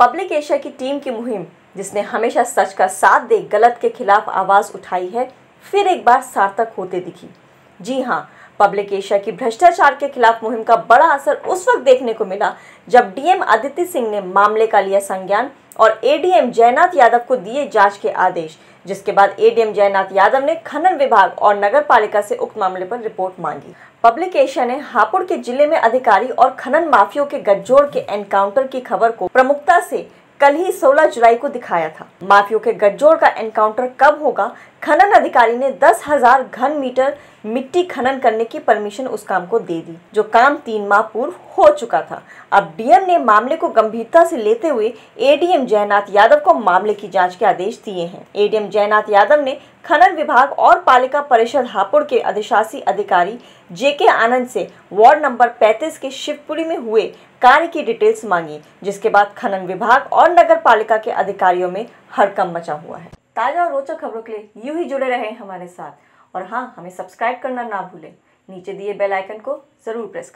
public Asia की team की मुहिम जिसने हमेशा सच का साथ दे गलत के खिलाफ आवाज़ उठाई है फिर एक बार सार्थक होते दिखी जी हाँ पब्लिक एशिया की भ्रष्टाचार के खिलाफ मुहिम का बड़ा असर उस वक्त देखने को मिला जब डीएम आदित्य सिंह ने मामले का लिया संज्ञान और एडीएम जयनाथ यादव को दिए जांच के आदेश जिसके बाद एडीएम जयनाथ यादव ने खनन विभाग और नगर पालिका से उक्त मामले पर रिपोर्ट मांगी पब्लिकेशन ने हापुड़ के जिले में अधिकारी और खनन माफियों के गठजोड़ के एनकाउंटर की खबर को प्रमुखता से कल ही 16 जुलाई को दिखाया था माफियों के गठजोड़ का एनकाउंटर कब होगा खनन अधिकारी ने दस हजार घन मीटर मिट्टी खनन करने की परमिशन उस काम को दे दी जो काम तीन माह पूर्व हो चुका था अब डीएम ने मामले को गंभीरता से लेते हुए एडीएम जयनाथ यादव को मामले की जांच के आदेश दिए हैं एडीएम जयनाथ यादव ने खनन विभाग और पालिका परिषद हापुड़ के अधिशासी अधिकारी जेके आनंद से वार्ड नंबर 35 के शिवपुरी में हुए कार्य की डिटेल्स मांगी जिसके बाद खनन विभाग और नगर पालिका के अधिकारियों में हड़कम मचा हुआ है ताज़ा और रोचक खबरों के लिए यू ही जुड़े रहे हमारे साथ और हाँ हमें सब्सक्राइब करना ना भूलें नीचे दिए बेल आइकन को ज़रूर प्रेस